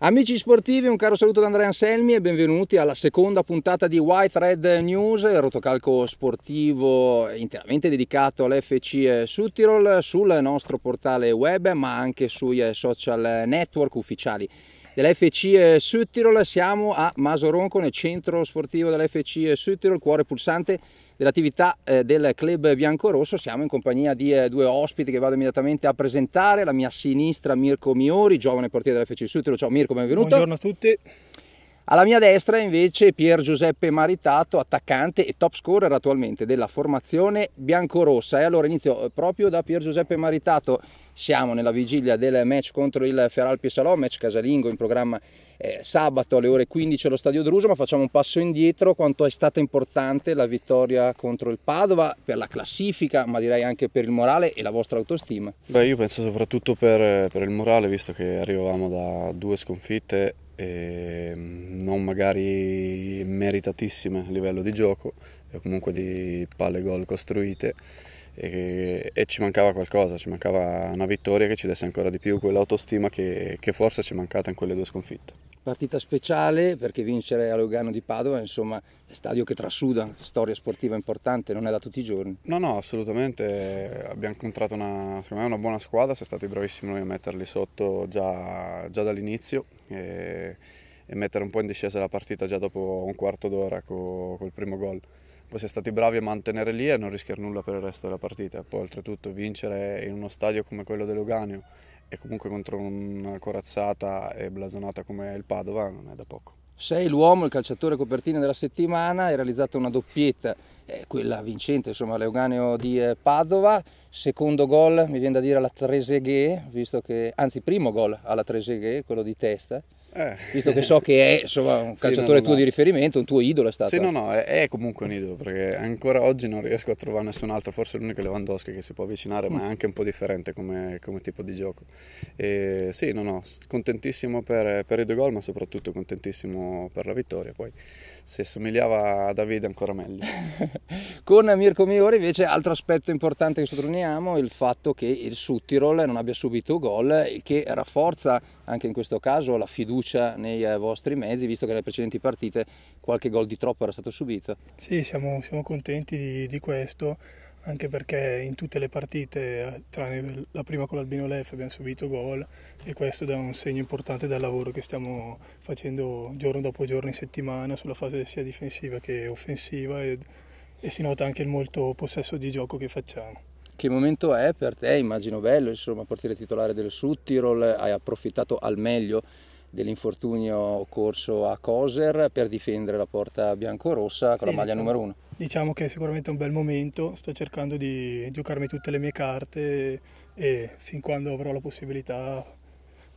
Amici sportivi, un caro saluto da Andrea Anselmi e benvenuti alla seconda puntata di White Red News, il rotocalco sportivo interamente dedicato all'FC Sudtirol sul nostro portale web ma anche sui social network ufficiali dell'FC Sudtirol. Siamo a Masoronco nel centro sportivo dell'FC Sudtirol, cuore pulsante dell'attività eh, del club biancorosso. Siamo in compagnia di eh, due ospiti che vado immediatamente a presentare. La mia sinistra Mirko Miori, giovane portiere della dell'FC Sutero. Ciao Mirko, benvenuto. Buongiorno a tutti. Alla mia destra invece Pier Giuseppe Maritato, attaccante e top scorer attualmente della formazione biancorossa. E allora inizio eh, proprio da Pier Giuseppe Maritato. Siamo nella vigilia del match contro il Feralpi Salò, match casalingo in programma eh, sabato alle ore 15 allo Stadio Druso, ma facciamo un passo indietro quanto è stata importante la vittoria contro il Padova per la classifica, ma direi anche per il morale e la vostra autostima. Beh, io penso soprattutto per, eh, per il morale, visto che arrivavamo da due sconfitte mm, non magari meritatissime a livello di gioco o comunque di palle gol costruite e, e, ci mancava qualcosa, ci mancava una vittoria che ci desse ancora di più quell'autostima che, che forse ci è mancata in quelle due sconfitte. Partita speciale perché vincere a Lugano di Padova, insomma, è stadio che trasuda, storia sportiva importante, non è da tutti i giorni. No, no, assolutamente, abbiamo incontrato una, me, una buona squadra, siamo stati bravissimi noi a metterli sotto già, già dall'inizio. E e mettere un po' in discesa la partita già dopo un quarto d'ora col, col primo gol poi si stati bravi a mantenere lì e non rischiare nulla per il resto della partita. Poi oltretutto vincere in uno stadio come quello dell'Oganio e comunque contro una corazzata e blasonata come il Padova non è da poco. Sei l'uomo, il calciatore copertina della settimana, hai realizzato una doppietta, eh, quella vincente, insomma, l'Euganeo di eh, Padova. Secondo gol, mi viene da dire alla Treseghe, visto che, anzi primo gol alla Treseghe, quello di testa. Eh. visto che so che è insomma, un sì, calciatore no, tuo no. di riferimento, un tuo idolo è stato. Sì, no, no, è, è, comunque un idolo perché ancora oggi non riesco a trovare nessun altro, forse l'unico Lewandowski che si può avvicinare, mm. ma è mm. anche un po' differente come, come tipo di gioco. E, sì, no, no, contentissimo per, per i due gol, ma soprattutto contentissimo per la vittoria. Poi se somigliava a Davide ancora meglio. Con Mirko Miore invece altro aspetto importante che sottolineiamo è il fatto che il Suttirol non abbia subito gol, il che rafforza anche in questo caso la fiducia nei eh, vostri mezzi, visto che nelle precedenti partite qualche gol di troppo era stato subito. Sì, siamo, siamo contenti di, di questo anche perché in tutte le partite, tranne la prima con l'Albino Lef, abbiamo subito gol e questo dà un segno importante dal lavoro che stiamo facendo giorno dopo giorno in settimana sulla fase sia difensiva che offensiva e, e si nota anche il molto possesso di gioco che facciamo. Che momento è per te? Immagino bello, insomma, portiere titolare del Sud Tirol, hai approfittato al meglio dell'infortunio corso a Coser per difendere la porta biancorossa con sì, la maglia diciamo, numero uno diciamo che è sicuramente un bel momento, sto cercando di giocarmi tutte le mie carte e fin quando avrò la possibilità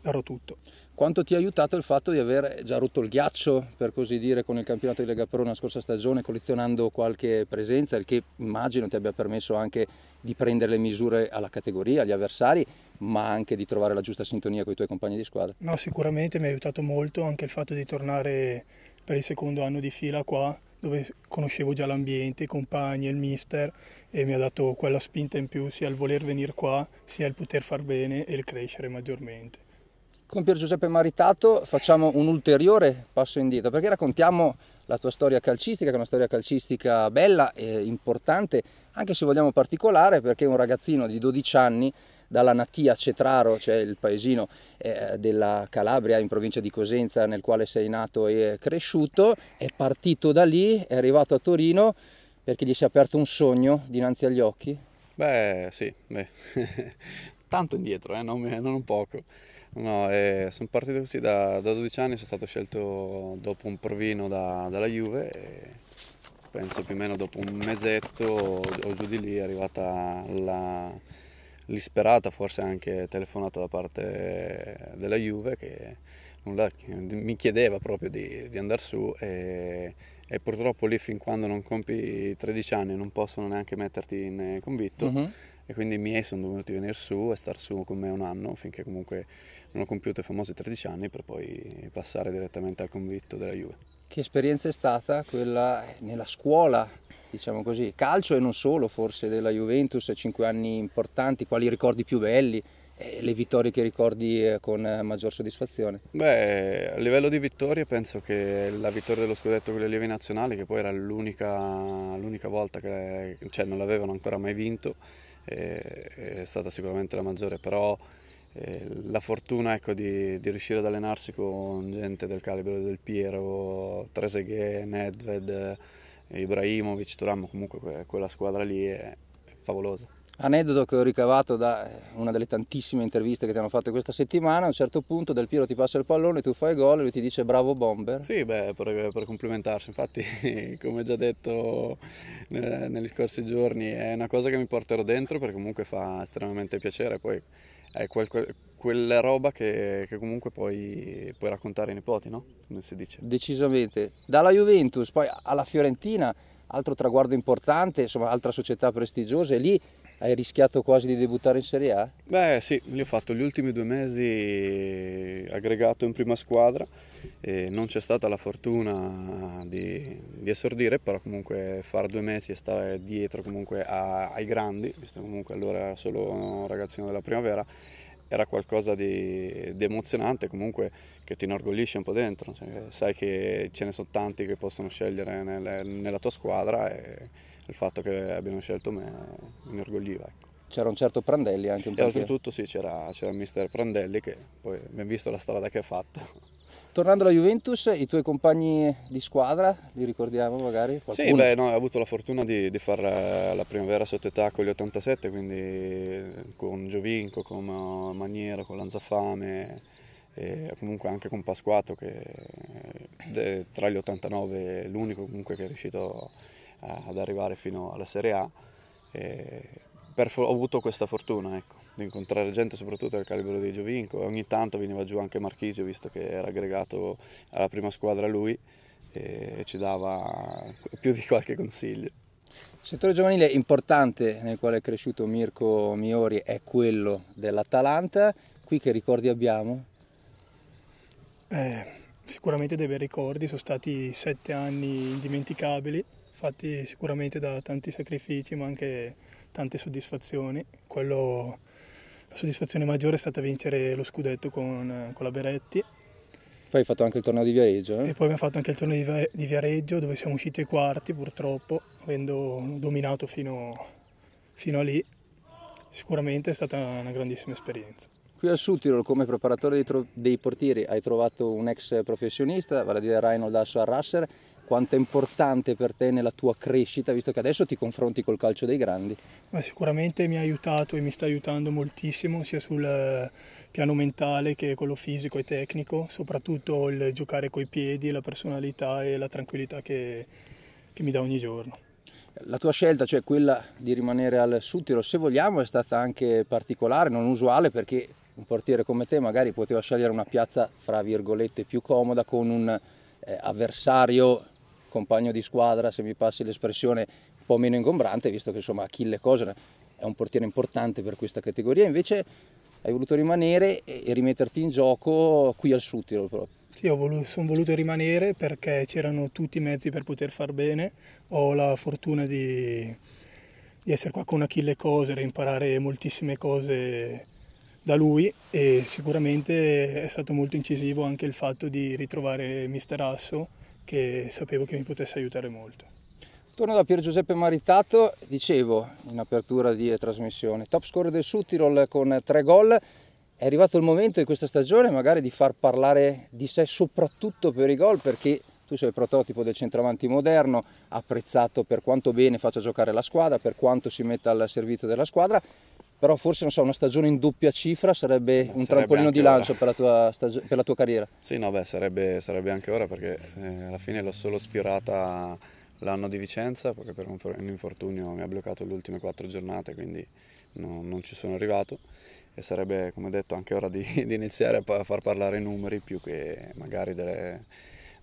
darò tutto. Quanto ti ha aiutato il fatto di aver già rotto il ghiaccio, per così dire, con il campionato di Lega Pro nella scorsa stagione, collezionando qualche presenza, il che immagino ti abbia permesso anche di prendere le misure alla categoria, agli avversari, ma anche di trovare la giusta sintonia con i tuoi compagni di squadra? No, sicuramente mi ha aiutato molto anche il fatto di tornare per il secondo anno di fila qua, dove conoscevo già l'ambiente, i compagni, il mister e mi ha dato quella spinta in più sia il voler venire qua sia il poter far bene e il crescere maggiormente. Con Pier Giuseppe Maritato facciamo un ulteriore passo indietro perché raccontiamo la tua storia calcistica, che è una storia calcistica bella e importante, anche se vogliamo particolare perché un ragazzino di 12 anni dalla Natia Cetraro, cioè il paesino eh, della Calabria in provincia di Cosenza nel quale sei nato e cresciuto, è partito da lì, è arrivato a Torino perché gli si è aperto un sogno dinanzi agli occhi? Beh sì, beh. tanto indietro, eh, non, non poco. No, eh, sono partito così da, da, 12 anni, sono stato scelto dopo un provino da, dalla Juve e penso più o meno dopo un mesetto o giù di lì è arrivata la, l'isperata forse anche telefonata da parte della Juve che nulla, mi chiedeva proprio di, di andare su e, e, purtroppo lì fin quando non compi 13 anni non possono neanche metterti in eh, convitto uh-huh. e quindi i miei sono dovuti venire su e star su con me un anno finché comunque non ho compiuto i famosi 13 anni per poi passare direttamente al convitto della Juve. Che esperienza è stata quella nella scuola diciamo così, calcio e non solo forse della Juventus, cinque anni importanti, quali ricordi più belli? le vittorie che ricordi eh, con eh, maggior soddisfazione? Beh, a livello di vittorie penso che la vittoria dello scudetto con gli allievi nazionali, che poi era l'unica, l'unica volta che cioè, non l'avevano ancora mai vinto, è stata sicuramente la maggiore, però eh, la fortuna ecco, di, di, riuscire ad allenarsi con gente del calibro del Piero, Treseghe, Nedved, Ibrahimovic, Turam, comunque quella squadra lì è favolosa. Aneddoto che ho ricavato da eh, una delle tantissime interviste che ti hanno fatto questa settimana, a un certo punto Del Piero ti passa il pallone, tu fai gol e lui ti dice bravo bomber. Sì, beh, per, per complimentarsi, infatti come già detto eh, negli scorsi giorni è una cosa che mi porterò dentro perché comunque fa estremamente piacere, poi è quel, quel quella roba che, che comunque puoi, puoi, raccontare ai nipoti, no? Come si dice. Decisamente. Dalla Juventus, poi alla Fiorentina, altro traguardo importante, insomma, altra società prestigiosa, e lì hai rischiato quasi di debuttare in Serie A? Beh sì, lì ho fatto gli ultimi due mesi aggregato in prima squadra, non c'è stata la fortuna di, di, esordire, però comunque fare due mesi e stare dietro comunque a, ai grandi, visto comunque allora solo un ragazzino della primavera, era qualcosa di, di emozionante comunque che ti inorgoglisce un po' dentro, cioè, sai che ce ne sono tanti che possono scegliere nel, nella tua squadra e il fatto che abbiano scelto me mi inorgogliva. Ecco. C'era un certo Prandelli anche un po'. E oltretutto sì, c'era, c'era il mister Prandelli che poi abbiamo visto la strada che ha fatto Tornando alla Juventus, i tuoi compagni di squadra, li ricordiamo magari? Qualcuno? Sì, beh, no, ho avuto la fortuna di, di fare eh, la primavera sotto età con gli 87, quindi eh, con Giovinco, con eh, Maniero, con Lanzafame, e comunque anche con Pasquato che è tra gli 89 è l'unico comunque che è riuscito ad arrivare fino alla Serie A. E per, ho avuto questa fortuna ecco, di incontrare gente soprattutto del calibro di Giovinco, ogni tanto veniva giù anche Marchisio visto che era aggregato alla prima squadra lui e ci dava più di qualche consiglio. Il settore giovanile importante nel quale è cresciuto Mirko Miori è quello dell'Atalanta, qui che ricordi abbiamo? Eh, sicuramente dei bei ricordi, sono stati sette anni indimenticabili, fatti sicuramente da tanti sacrifici ma anche tante soddisfazioni. Quello, la soddisfazione maggiore è stata vincere lo scudetto con, con la Beretti. Poi hai fatto anche il torneo di Viareggio. Eh? E poi abbiamo fatto anche il torneo di Viareggio dove siamo usciti ai quarti purtroppo, avendo dominato fino, fino a lì. Sicuramente è stata una grandissima esperienza. Qui al Suttirol come preparatore dei, dei portieri hai trovato un ex professionista, vale a dire Reinhold Asso Arrasser, quanto è importante per te nella tua crescita, visto che adesso ti confronti col calcio dei grandi? Ma sicuramente mi ha aiutato e mi sta aiutando moltissimo sia sul eh, piano mentale che quello fisico e tecnico, soprattutto il giocare coi piedi, la personalità e la tranquillità che, che mi dà ogni giorno. La tua scelta, cioè quella di rimanere al Sutiro, se vogliamo, è stata anche particolare, non usuale, perché un portiere come te magari poteva scegliere una piazza, fra virgolette, più comoda con un eh, avversario compagno di squadra, se mi passi l'espressione, un po' meno ingombrante, visto che insomma Achille Cosner è un portiere importante per questa categoria, invece hai voluto rimanere e rimetterti in gioco qui al Sutiro proprio. Sì, voluto, sono voluto rimanere perché c'erano tutti i mezzi per poter far bene. Ho la fortuna di, di essere qua con Achille Coser imparare moltissime cose da lui e sicuramente è stato molto incisivo anche il fatto di ritrovare Mister Asso che sapevo che mi potesse aiutare molto. Torno da Pier Giuseppe Maritato, dicevo in apertura di trasmissione, top scorer del Suttirol con tre gol, è arrivato il momento in questa stagione magari di far parlare di sé soprattutto per i gol perché tu sei il prototipo del centravanti moderno, apprezzato per quanto bene faccia giocare la squadra, per quanto si metta al servizio della squadra, però forse so, una stagione in doppia cifra sarebbe un trampolino di lancio per la, tua per la, tua carriera. Sì, no, beh, sarebbe, sarebbe anche ora perché eh, alla fine l'ho solo sfiorata l'anno di Vicenza perché per un, un infortunio mi ha bloccato le ultime quattro giornate, quindi no, non ci sono arrivato e sarebbe, come detto, anche ora di, di iniziare a far parlare i numeri più che magari delle,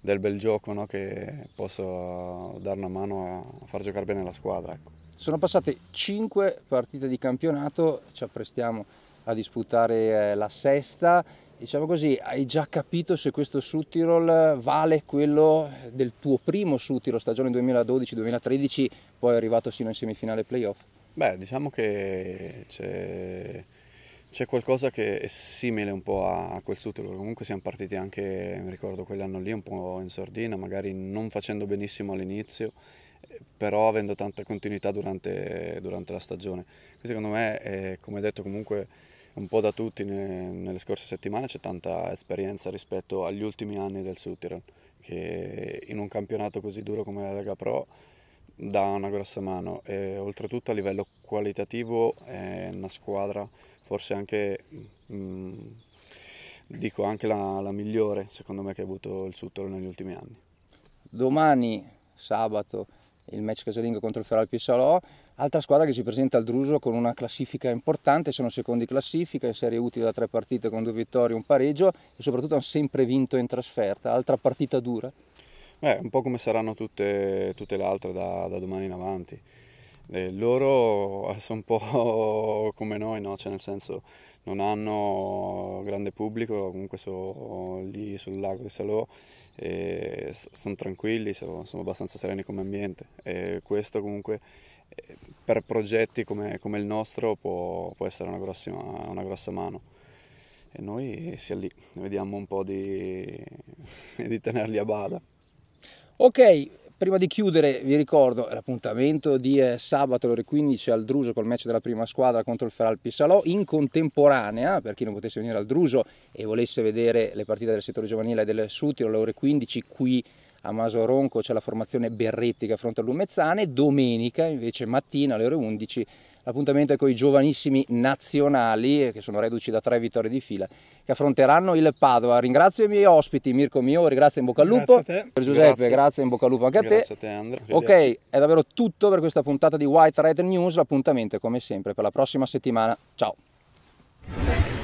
del bel gioco no, che posso dare una mano a far giocare bene la squadra. Ecco. Sono passate 5 partite di campionato, ci apprestiamo a disputare eh, la sesta. Diciamo così, hai già capito se questo Suttirol vale quello del tuo primo Suttirol stagione 2012-2013, poi arrivato sino in semifinale playoff? Beh, diciamo che c'è, c'è qualcosa che è simile un po' a quel Suttirol. Comunque siamo partiti anche, mi ricordo, quell'anno lì un po' in sordina, magari non facendo benissimo all'inizio però avendo tanta continuità durante, durante la stagione. Quindi secondo me, è, come detto comunque un po' da tutti ne, nelle scorse settimane, c'è tanta esperienza rispetto agli ultimi anni del Suttiran, che in un campionato così duro come la Lega Pro dà una grossa mano e oltretutto a livello qualitativo è una squadra forse anche mh, mm, dico anche la, la, migliore secondo me che ha avuto il Suttolo negli ultimi anni domani sabato il match casalingo contro il Feral Pissalò, altra squadra che si presenta al Druso con una classifica importante, sono secondi classifica, in serie utile da tre partite con due vittorie, un pareggio e soprattutto hanno sempre vinto in trasferta, altra partita dura. Beh, un po' come saranno tutte, tutte le altre da, da domani in avanti. E loro eh, sono un po' come noi, no? cioè, nel senso non hanno grande pubblico, comunque sono lì sul lago di Salò e sono tranquilli, sono, sono abbastanza sereni come ambiente e questo comunque eh, per progetti come, come il nostro può, può essere una, grossima, una grossa mano e noi siamo lì, vediamo un po' di, di tenerli a bada. Ok, Prima di chiudere vi ricordo l'appuntamento di eh, sabato alle ore 15 al Druso col match della prima squadra contro il Feralpi Salò in contemporanea per chi non potesse venire al Druso e volesse vedere le partite del settore giovanile e del Sutilo alle ore 15 qui a Maso Ronco c'è la formazione Berretti che affronta l'Umezzane, domenica invece mattina alle ore 11 l'appuntamento è con i giovanissimi nazionali eh, che sono reduci da tre vittorie di fila che affronteranno il Padova. Ringrazio i miei ospiti, Mirko Miori, grazie in bocca al lupo. Grazie a te. Giuseppe, grazie. grazie. in bocca al lupo anche a te. Grazie a te Andrea. Ok, è davvero tutto per questa puntata di White Red News, l'appuntamento come sempre per la prossima settimana. Ciao.